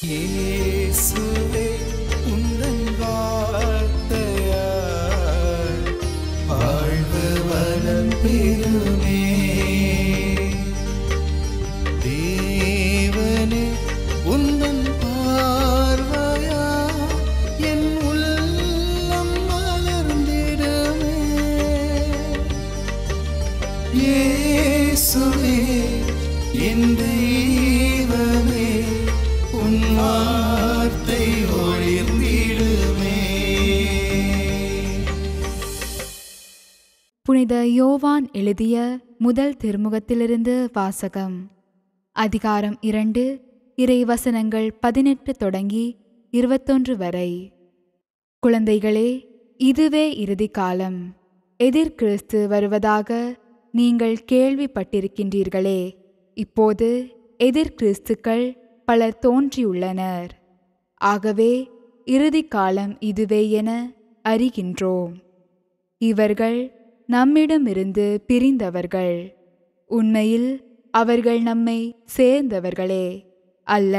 Yes. புனித யோவான் எழுதிய முதல் திருமுகத்திலிருந்து வாசகம் அதிகாரம் இரண்டு இறை வசனங்கள் பதினெட்டு தொடங்கி இருபத்தொன்று வரை குழந்தைகளே இதுவே இறுதி காலம் எதிர்கிறிஸ்து வருவதாக நீங்கள் கேள்விப்பட்டிருக்கின்றீர்களே இப்போது எதிர்கிறிஸ்துக்கள் பலர் தோன்றியுள்ளனர் ஆகவே இறுதி காலம் இதுவே என அறிகின்றோம் இவர்கள் நம்மிடமிருந்து பிரிந்தவர்கள் உண்மையில் அவர்கள் நம்மை சேர்ந்தவர்களே அல்ல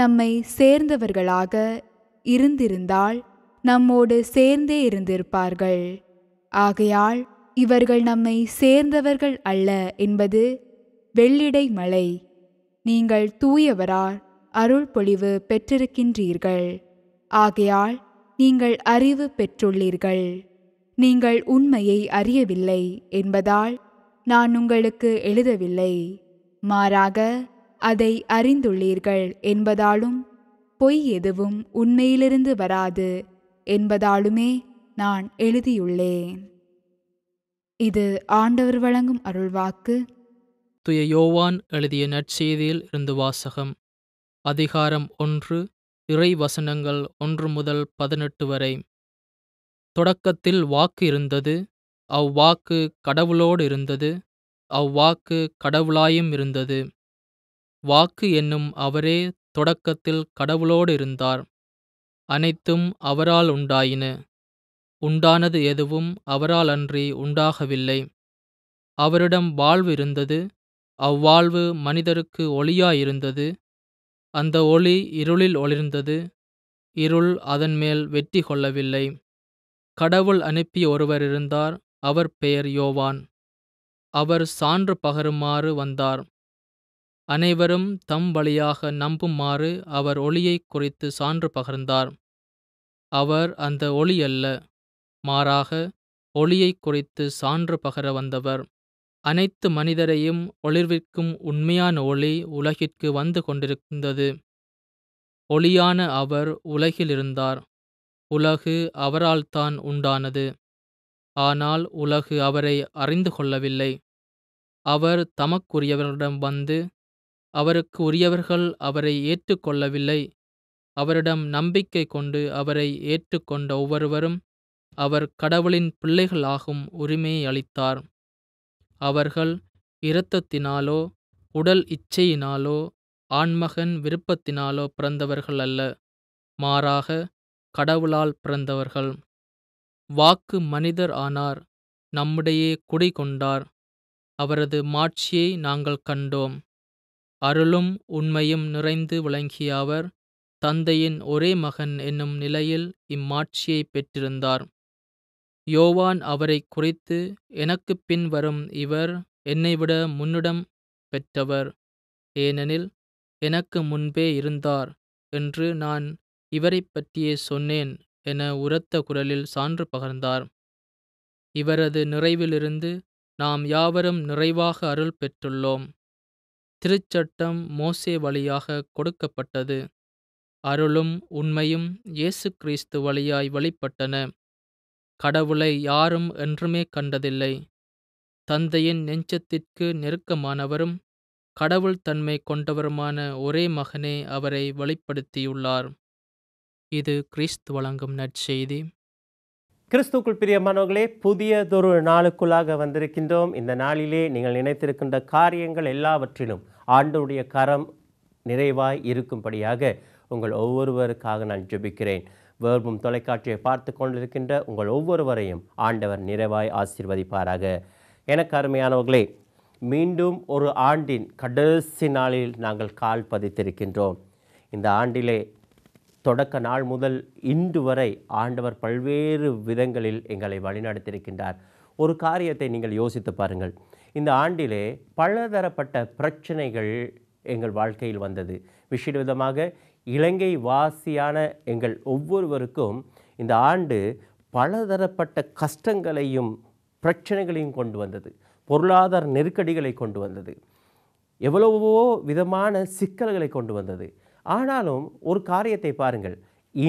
நம்மை சேர்ந்தவர்களாக இருந்திருந்தால் நம்மோடு சேர்ந்தே இருந்திருப்பார்கள் ஆகையால் இவர்கள் நம்மை சேர்ந்தவர்கள் அல்ல என்பது வெள்ளிடை மலை நீங்கள் தூயவரால் அருள் பொழிவு பெற்றிருக்கின்றீர்கள் ஆகையால் நீங்கள் அறிவு பெற்றுள்ளீர்கள் நீங்கள் உண்மையை அறியவில்லை என்பதால் நான் உங்களுக்கு எழுதவில்லை மாறாக அதை அறிந்துள்ளீர்கள் என்பதாலும் பொய் எதுவும் உண்மையிலிருந்து வராது என்பதாலுமே நான் எழுதியுள்ளேன் இது ஆண்டவர் வழங்கும் அருள்வாக்கு துய யோவான் எழுதிய நற்செய்தியில் இருந்து வாசகம் அதிகாரம் ஒன்று இறை வசனங்கள் ஒன்று முதல் பதினெட்டு வரை தொடக்கத்தில் வாக்கு இருந்தது அவ்வாக்கு கடவுளோடு இருந்தது அவ்வாக்கு கடவுளாயும் இருந்தது வாக்கு என்னும் அவரே தொடக்கத்தில் கடவுளோடு இருந்தார் அனைத்தும் அவரால் உண்டாயின உண்டானது எதுவும் அவரால் அன்றி உண்டாகவில்லை அவரிடம் வாழ்வு இருந்தது அவ்வாழ்வு மனிதருக்கு ஒளியாயிருந்தது அந்த ஒளி இருளில் ஒளிர்ந்தது இருள் அதன் மேல் வெற்றி கொள்ளவில்லை கடவுள் அனுப்பிய ஒருவர் இருந்தார் அவர் பெயர் யோவான் அவர் சான்று பகருமாறு வந்தார் அனைவரும் தம் வழியாக நம்புமாறு அவர் ஒளியைக் குறித்து சான்று பகர்ந்தார் அவர் அந்த ஒளியல்ல மாறாக ஒளியைக் குறித்து சான்று பகர வந்தவர் அனைத்து மனிதரையும் ஒளிர்விக்கும் உண்மையான ஒளி உலகிற்கு வந்து கொண்டிருந்தது. ஒளியான அவர் உலகில் இருந்தார். உலகு அவரால்தான் உண்டானது. ஆனால் உலகு அவரை அறிந்து கொள்ளவில்லை. அவர் தமக்குரியவர்களிடம் வந்து அவருக்கு உரியவர்கள் அவரை ஏற்றுக்கொள்ளவில்லை. அவரிடம் நம்பிக்கை கொண்டு அவரை ஏற்றுக்கொண்ட ஒவ்வொருவரும் அவர் கடவுளின் பிள்ளைகள் ஆகும் உரிமையை அளித்தார். அவர்கள் இரத்தத்தினாலோ உடல் இச்சையினாலோ ஆண்மகன் விருப்பத்தினாலோ பிறந்தவர்கள் அல்ல மாறாக கடவுளால் பிறந்தவர்கள் வாக்கு மனிதர் ஆனார் நம்முடையே குடிகொண்டார் அவரது மாட்சியை நாங்கள் கண்டோம் அருளும் உண்மையும் நிறைந்து விளங்கிய அவர் தந்தையின் ஒரே மகன் என்னும் நிலையில் இம்மாட்சியை பெற்றிருந்தார் யோவான் அவரைக் குறித்து எனக்குப் பின் வரும் இவர் என்னைவிட முன்னிடம் பெற்றவர் ஏனெனில் எனக்கு முன்பே இருந்தார் என்று நான் இவரைப் பற்றியே சொன்னேன் என உரத்த குரலில் சான்று பகர்ந்தார் இவரது நிறைவிலிருந்து நாம் யாவரும் நிறைவாக அருள் பெற்றுள்ளோம் திருச்சட்டம் மோசே வழியாக கொடுக்கப்பட்டது அருளும் உண்மையும் இயேசு கிறிஸ்து வழியாய் வழிபட்டன கடவுளை யாரும் என்றுமே கண்டதில்லை. தந்தையின் நெஞ்சத்திற்கு நெருக்கமானவரும் கடவுள் தன்மை கொண்டவருமான ஒரே மகனே அவரை வெளிப்படுத்தியுள்ளார். இது கிறிஸ்து வழங்கும் நற்செய்தி. கிறிஸ்துக்குள் பிரியமானவர்களே புதியதொரு நாளுக்குள்ளாக வந்திருக்கின்றோம் இந்த நாளிலே நீங்கள் நினைத்திருக்கின்ற காரியங்கள் எல்லாவற்றிலும் ஆண்டோடைய கரம் நிறைவாய் இருக்கும்படியாக உங்கள் ஒவ்வொருவருக்காக நான் ஜெபிக்கிறேன் வேர்பும் தொலைக்காட்சியை பார்த்து கொண்டிருக்கின்ற உங்கள் ஒவ்வொருவரையும் ஆண்டவர் நிறைவாய் ஆசீர்வதிப்பாராக எனக்கு அருமையானவர்களே மீண்டும் ஒரு ஆண்டின் கடைசி நாளில் நாங்கள் கால் பதித்திருக்கின்றோம் இந்த ஆண்டிலே தொடக்க நாள் முதல் இன்று வரை ஆண்டவர் பல்வேறு விதங்களில் எங்களை வழிநடத்தியிருக்கின்றார் ஒரு காரியத்தை நீங்கள் யோசித்து பாருங்கள் இந்த ஆண்டிலே பலதரப்பட்ட பிரச்சனைகள் எங்கள் வாழ்க்கையில் வந்தது விஷயம் விதமாக இலங்கை வாசியான எங்கள் ஒவ்வொருவருக்கும் இந்த ஆண்டு பலதரப்பட்ட கஷ்டங்களையும் பிரச்சனைகளையும் கொண்டு வந்தது பொருளாதார நெருக்கடிகளை கொண்டு வந்தது எவ்வளவோ விதமான சிக்கல்களை கொண்டு வந்தது ஆனாலும் ஒரு காரியத்தை பாருங்கள்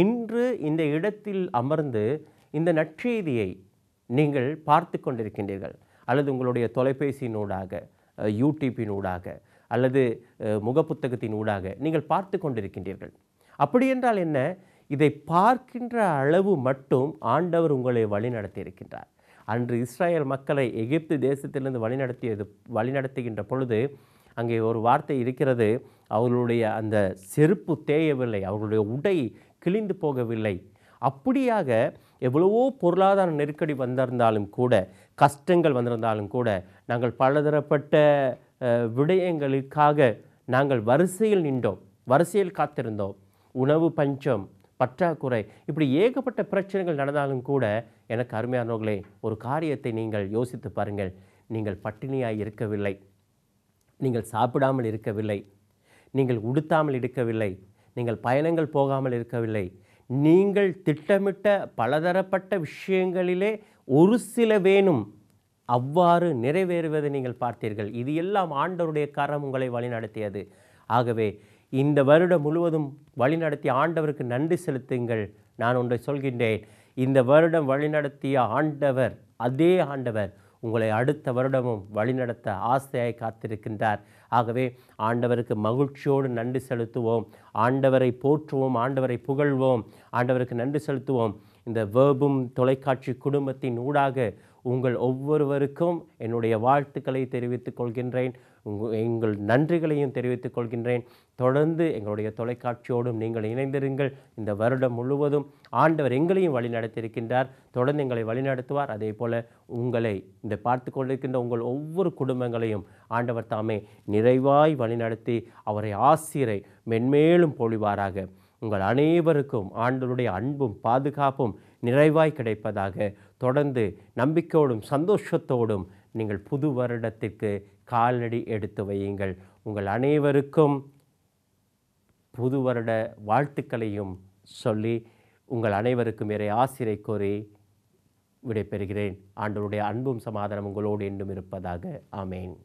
இன்று இந்த இடத்தில் அமர்ந்து இந்த நற்செய்தியை நீங்கள் பார்த்து கொண்டிருக்கின்றீர்கள் அல்லது உங்களுடைய தொலைபேசியினூடாக யூடியூப்பினூடாக அல்லது முகப்புத்தகத்தின் ஊடாக நீங்கள் பார்த்து கொண்டிருக்கின்றீர்கள் அப்படியென்றால் என்ன இதை பார்க்கின்ற அளவு மட்டும் ஆண்டவர் உங்களை வழிநடத்தி இருக்கின்றார் அன்று இஸ்ரேல் மக்களை எகிப்து தேசத்திலிருந்து வழிநடத்தியது வழிநடத்துகின்ற பொழுது அங்கே ஒரு வார்த்தை இருக்கிறது அவர்களுடைய அந்த செருப்பு தேயவில்லை அவர்களுடைய உடை கிழிந்து போகவில்லை அப்படியாக எவ்வளவோ பொருளாதார நெருக்கடி வந்திருந்தாலும் கூட கஷ்டங்கள் வந்திருந்தாலும் கூட நாங்கள் பலதரப்பட்ட விடயங்களுக்காக நாங்கள் வரிசையில் நின்றோம் வரிசையில் காத்திருந்தோம் உணவு பஞ்சம் பற்றாக்குறை இப்படி ஏகப்பட்ட பிரச்சனைகள் நடந்தாலும் கூட எனக்கு அருமையானவர்களே ஒரு காரியத்தை நீங்கள் யோசித்து பாருங்கள் நீங்கள் பட்டினியாக இருக்கவில்லை நீங்கள் சாப்பிடாமல் இருக்கவில்லை நீங்கள் உடுத்தாமல் இருக்கவில்லை நீங்கள் பயணங்கள் போகாமல் இருக்கவில்லை நீங்கள் திட்டமிட்ட பலதரப்பட்ட விஷயங்களிலே ஒரு சில வேணும் அவ்வாறு நிறைவேறுவதை நீங்கள் பார்த்தீர்கள் இது எல்லாம் ஆண்டவருடைய கரம் உங்களை வழிநடத்தியது ஆகவே இந்த வருடம் முழுவதும் வழிநடத்திய ஆண்டவருக்கு நன்றி செலுத்துங்கள் நான் ஒன்றை சொல்கின்றேன் இந்த வருடம் வழிநடத்திய ஆண்டவர் அதே ஆண்டவர் உங்களை அடுத்த வருடமும் வழிநடத்த ஆசையாய் காத்திருக்கின்றார் ஆகவே ஆண்டவருக்கு மகிழ்ச்சியோடு நன்றி செலுத்துவோம் ஆண்டவரை போற்றுவோம் ஆண்டவரை புகழ்வோம் ஆண்டவருக்கு நன்றி செலுத்துவோம் இந்த வேபும் தொலைக்காட்சி குடும்பத்தின் ஊடாக உங்கள் ஒவ்வொருவருக்கும் என்னுடைய வாழ்த்துக்களை தெரிவித்துக் கொள்கின்றேன் எங்கள் நன்றிகளையும் தெரிவித்துக் கொள்கின்றேன் தொடர்ந்து எங்களுடைய தொலைக்காட்சியோடும் நீங்கள் இணைந்திருங்கள் இந்த வருடம் முழுவதும் ஆண்டவர் எங்களையும் வழிநடத்தியிருக்கின்றார் தொடர்ந்து எங்களை வழிநடத்துவார் அதே போல் உங்களை இந்த பார்த்து கொண்டிருக்கின்ற உங்கள் ஒவ்வொரு குடும்பங்களையும் ஆண்டவர் தாமே நிறைவாய் வழிநடத்தி அவரை ஆசிரை மென்மேலும் பொழிவாராக உங்கள் அனைவருக்கும் ஆண்டவருடைய அன்பும் பாதுகாப்பும் நிறைவாய் கிடைப்பதாக தொடர்ந்து நம்பிக்கையோடும் சந்தோஷத்தோடும் நீங்கள் புது வருடத்திற்கு காலடி எடுத்து வையுங்கள் உங்கள் அனைவருக்கும் புது வருட வாழ்த்துக்களையும் சொல்லி உங்கள் அனைவருக்கும் இறை ஆசிரை கோரி விடைபெறுகிறேன் ஆண்டவருடைய அன்பும் சமாதானம் உங்களோடு என்றும் இருப்பதாக ஆமேன்